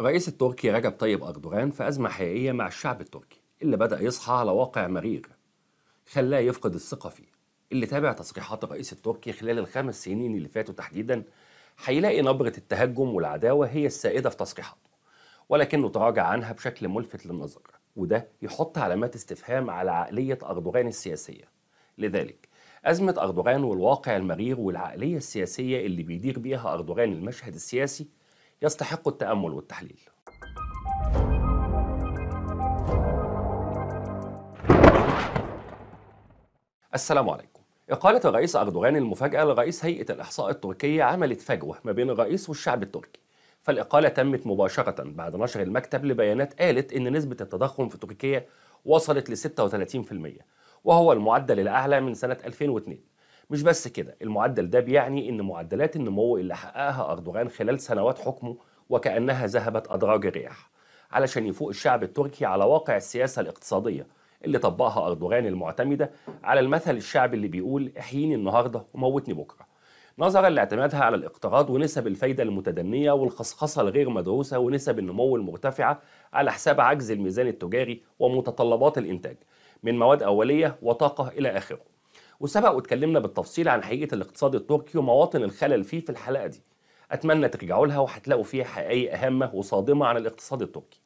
الرئيس التركي رجب طيب أردوغان في أزمة حقيقية مع الشعب التركي اللي بدأ يصحى على واقع مرير خلاه يفقد الثقة فيه اللي تابع تصريحات الرئيس التركي خلال الخمس سنين اللي فاتوا تحديدا هيلاقي نبرة التهجم والعداوة هي السائدة في تصريحاته ولكنه تراجع عنها بشكل ملفت للنظر وده يحط علامات استفهام على عقلية أردوغان السياسية لذلك أزمة أردوغان والواقع المرير والعقلية السياسية اللي بيدير بيها أردوغان المشهد السياسي يستحق التأمل والتحليل السلام عليكم إقالة الرئيس أردوغان المفاجأة لرئيس هيئة الإحصاء التركية عملت فجوة ما بين الرئيس والشعب التركي فالإقالة تمت مباشرة بعد نشر المكتب لبيانات قالت إن نسبة التضخم في تركيا وصلت ل 36% وهو المعدل الأعلى من سنة 2002 مش بس كده المعدل ده بيعني ان معدلات النمو اللي حققها اردوغان خلال سنوات حكمه وكانها ذهبت ادراج الرياح علشان يفوق الشعب التركي على واقع السياسه الاقتصاديه اللي طبقها اردوغان المعتمده على المثل الشعبي اللي بيقول احييني النهارده وموتني بكره نظرا لاعتمادها على الاقتراض ونسب الفايده المتدنيه والخصخصه الغير مدروسه ونسب النمو المرتفعه على حساب عجز الميزان التجاري ومتطلبات الانتاج من مواد اوليه وطاقه الى اخره وسبق واتكلمنا بالتفصيل عن حقيقه الاقتصاد التركي ومواطن الخلل فيه في الحلقه دي اتمنى ترجعوا لها وهتلاقوا فيها حقائق هامه وصادمه عن الاقتصاد التركي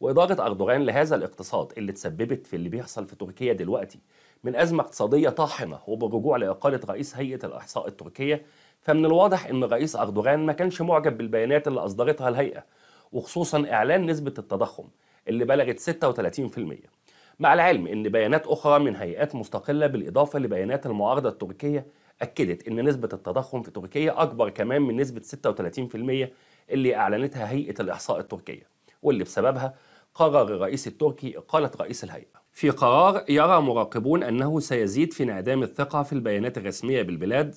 واداره اردوغان لهذا الاقتصاد اللي تسببت في اللي بيحصل في تركيا دلوقتي من ازمه اقتصاديه طاحنه وبالرجوع لاقاله رئيس هيئه الاحصاء التركيه فمن الواضح ان رئيس اردوغان ما كانش معجب بالبيانات اللي اصدرتها الهيئه وخصوصا اعلان نسبه التضخم اللي بلغت 36% مع العلم أن بيانات أخرى من هيئات مستقلة بالإضافة لبيانات المعارضة التركية أكدت أن نسبة التضخم في تركيا أكبر كمان من نسبة 36% اللي أعلنتها هيئة الإحصاء التركية واللي بسببها قرر الرئيس التركي إقالة رئيس الهيئة في قرار يرى مراقبون أنه سيزيد في انعدام الثقة في البيانات الرسمية بالبلاد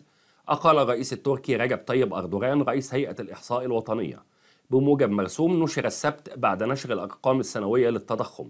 أقال الرئيس التركي رجب طيب أردوغان رئيس هيئة الإحصاء الوطنية بموجب مرسوم نشر السبت بعد نشر الأرقام السنوية للتضخم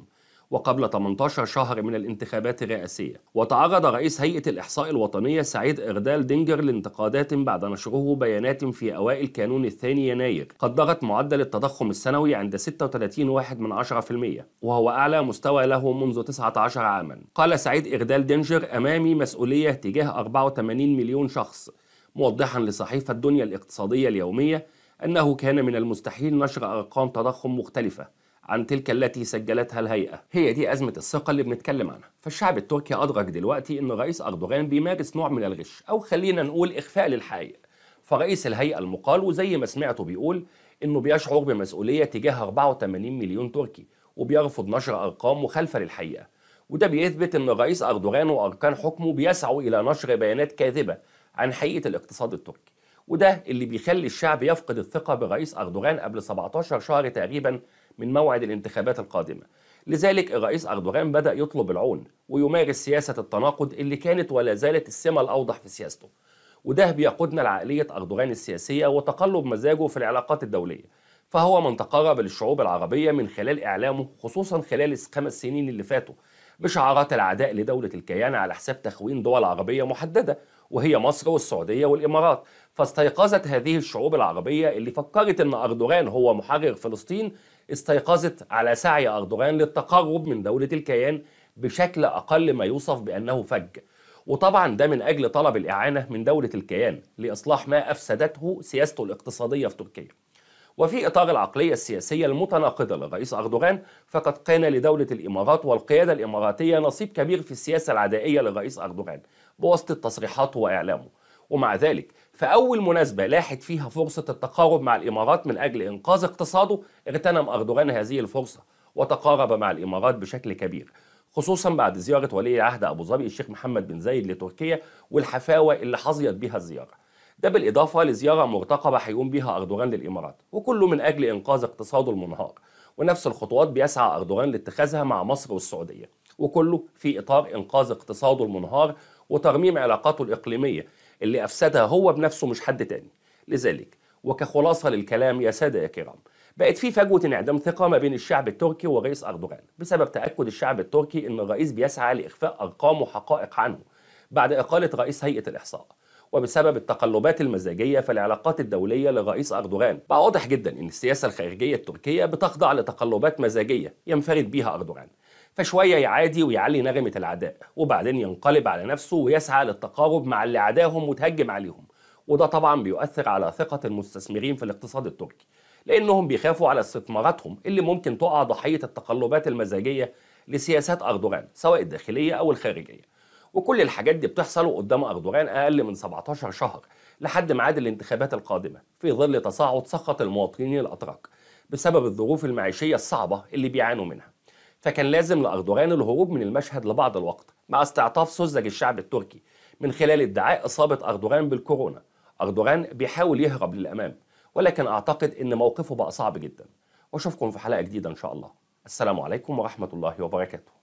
وقبل 18 شهر من الانتخابات الرئاسية وتعرض رئيس هيئة الإحصاء الوطنية سعيد إغدال دينجر لانتقادات بعد نشره بيانات في أوائل كانون الثاني يناير قدرت معدل التضخم السنوي عند 36.1% من وهو أعلى مستوى له منذ 19 عاما قال سعيد إغدال دينجر أمامي مسؤولية تجاه 84 مليون شخص موضحا لصحيفة الدنيا الاقتصادية اليومية أنه كان من المستحيل نشر أرقام تضخم مختلفة عن تلك التي سجلتها الهيئة هي دي أزمة الثقة اللي بنتكلم عنها فالشعب التركي أدرك دلوقتي أن الرئيس أردوغان بيمارس نوع من الغش أو خلينا نقول إخفاء للحقيقة فرئيس الهيئة المقال وزي ما سمعته بيقول أنه بيشعر بمسؤولية تجاه 84 مليون تركي وبيرفض نشر أرقام مخالفة للحقيقة وده بيثبت أن الرئيس أردوغان وأركان حكمه بيسعوا إلى نشر بيانات كاذبة عن حقيقة الاقتصاد التركي وده اللي بيخلي الشعب يفقد الثقة برئيس أردوغان قبل 17 شهر تقريباً من موعد الانتخابات القادمة لذلك الرئيس أردوغان بدأ يطلب العون ويمارس سياسة التناقض اللي كانت ولا زالت السمة الأوضح في سياسته وده بيقودنا لعقلية أردوغان السياسية وتقلب مزاجه في العلاقات الدولية فهو من تقرب للشعوب العربية من خلال إعلامه خصوصا خلال الخمس سنين اللي فاتوا بشعارات العداء لدولة الكيان على حساب تخوين دول عربية محددة وهي مصر والسعودية والإمارات فاستيقظت هذه الشعوب العربية اللي فكرت أن أردوغان هو محرر فلسطين استيقظت على سعي أردوغان للتقرب من دولة الكيان بشكل أقل ما يوصف بأنه فج وطبعا ده من أجل طلب الإعانة من دولة الكيان لإصلاح ما أفسدته سياسته الاقتصادية في تركيا وفي إطار العقلية السياسية المتناقضة للرئيس أردوغان فقد كان لدولة الإمارات والقيادة الإماراتية نصيب كبير في السياسة العدائية للرئيس أردوغان بواسطة تصريحاته وإعلامه ومع ذلك فأول مناسبة لاحت فيها فرصة التقارب مع الإمارات من أجل إنقاذ اقتصاده اغتنم أردوغان هذه الفرصة وتقارب مع الإمارات بشكل كبير خصوصا بعد زيارة ولي العهد أبو ظبي الشيخ محمد بن زايد لتركيا والحفاوة اللي حظيت بها الزيارة ده بالإضافة لزيارة مرتقبة هيقوم بيها أردوغان للإمارات وكله من أجل إنقاذ اقتصاده المنهار ونفس الخطوات بيسعى أردوغان لاتخاذها مع مصر والسعودية وكله في إطار إنقاذ اقتصاده المنهار وترميم علاقاته الإقليمية اللي أفسدها هو بنفسه مش حد تاني لذلك وكخلاصة للكلام يا سادة يا كرام بقت في فجوة انعدام ثقة ما بين الشعب التركي والرئيس أردوغان بسبب تأكد الشعب التركي أن الرئيس بيسعى لإخفاء أرقام وحقائق عنه بعد إقالة رئيس هيئة الإحصاء وبسبب التقلبات المزاجية في العلاقات الدولية للرئيس أردوغان بقى واضح جدا أن السياسة الخارجية التركية بتخضع لتقلبات مزاجية ينفرد بيها أردوغان فشوية يعادي ويعلي نغمة العداء وبعدين ينقلب على نفسه ويسعى للتقارب مع اللي عداهم وتهجم عليهم وده طبعا بيؤثر على ثقة المستثمرين في الاقتصاد التركي لأنهم بيخافوا على استثماراتهم اللي ممكن تقع ضحية التقلبات المزاجية لسياسات أردوغان سواء الداخلية أو الخارجية وكل الحاجات دي بتحصل وقدام أردوغان أقل من 17 شهر لحد ميعاد الانتخابات القادمة في ظل تصاعد سخط المواطنين الأتراك بسبب الظروف المعيشية الصعبة اللي بيعانوا منها فكان لازم لأردوغان الهروب من المشهد لبعض الوقت مع استعطاف سذج الشعب التركي من خلال ادعاء إصابة أردوغان بالكورونا أردوغان بيحاول يهرب للأمام ولكن أعتقد إن موقفه بقى صعب جدا وأشوفكم في حلقة جديدة إن شاء الله السلام عليكم ورحمة الله وبركاته